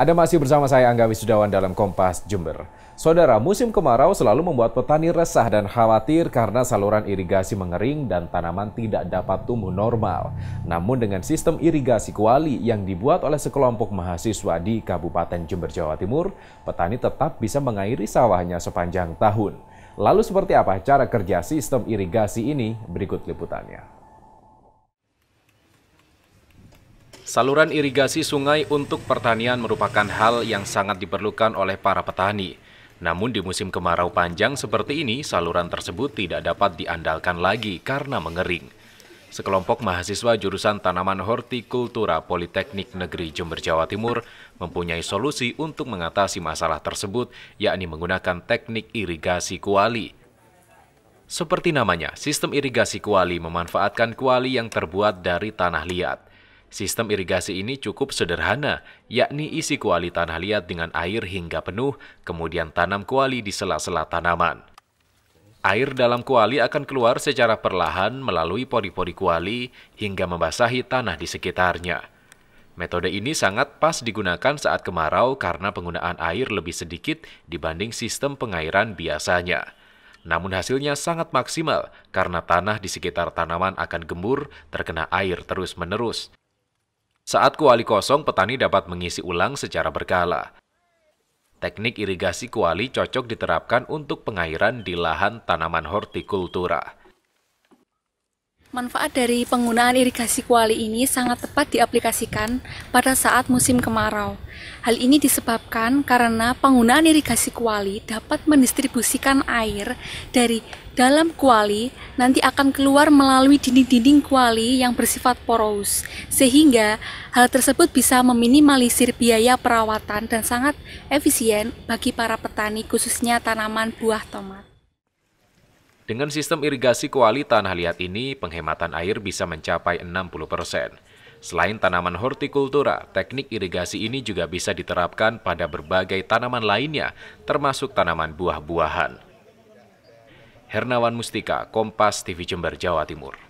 Anda masih bersama saya Angga Wisudawan dalam Kompas Jember. Saudara, musim kemarau selalu membuat petani resah dan khawatir karena saluran irigasi mengering dan tanaman tidak dapat tumbuh normal. Namun dengan sistem irigasi kuali yang dibuat oleh sekelompok mahasiswa di Kabupaten Jember, Jawa Timur, petani tetap bisa mengairi sawahnya sepanjang tahun. Lalu seperti apa cara kerja sistem irigasi ini? Berikut liputannya. Saluran irigasi sungai untuk pertanian merupakan hal yang sangat diperlukan oleh para petani. Namun di musim kemarau panjang seperti ini, saluran tersebut tidak dapat diandalkan lagi karena mengering. Sekelompok mahasiswa jurusan tanaman hortikultura Politeknik Negeri Jember Jawa Timur mempunyai solusi untuk mengatasi masalah tersebut, yakni menggunakan teknik irigasi kuali. Seperti namanya, sistem irigasi kuali memanfaatkan kuali yang terbuat dari tanah liat. Sistem irigasi ini cukup sederhana, yakni isi kuali tanah liat dengan air hingga penuh, kemudian tanam kuali di sela-sela tanaman. Air dalam kuali akan keluar secara perlahan melalui pori-pori kuali hingga membasahi tanah di sekitarnya. Metode ini sangat pas digunakan saat kemarau karena penggunaan air lebih sedikit dibanding sistem pengairan biasanya. Namun hasilnya sangat maksimal karena tanah di sekitar tanaman akan gembur terkena air terus-menerus. Saat kuali kosong, petani dapat mengisi ulang secara berkala. Teknik irigasi kuali cocok diterapkan untuk pengairan di lahan tanaman hortikultura. Manfaat dari penggunaan irigasi kuali ini sangat tepat diaplikasikan pada saat musim kemarau. Hal ini disebabkan karena penggunaan irigasi kuali dapat mendistribusikan air dari dalam kuali nanti akan keluar melalui dinding-dinding kuali yang bersifat poros, sehingga hal tersebut bisa meminimalisir biaya perawatan dan sangat efisien bagi para petani khususnya tanaman buah tomat. Dengan sistem irigasi kuali tanah liat ini, penghematan air bisa mencapai 60%. persen. Selain tanaman hortikultura, teknik irigasi ini juga bisa diterapkan pada berbagai tanaman lainnya, termasuk tanaman buah-buahan. Hernawan Mustika, Kompas TV Jember, Jawa Timur.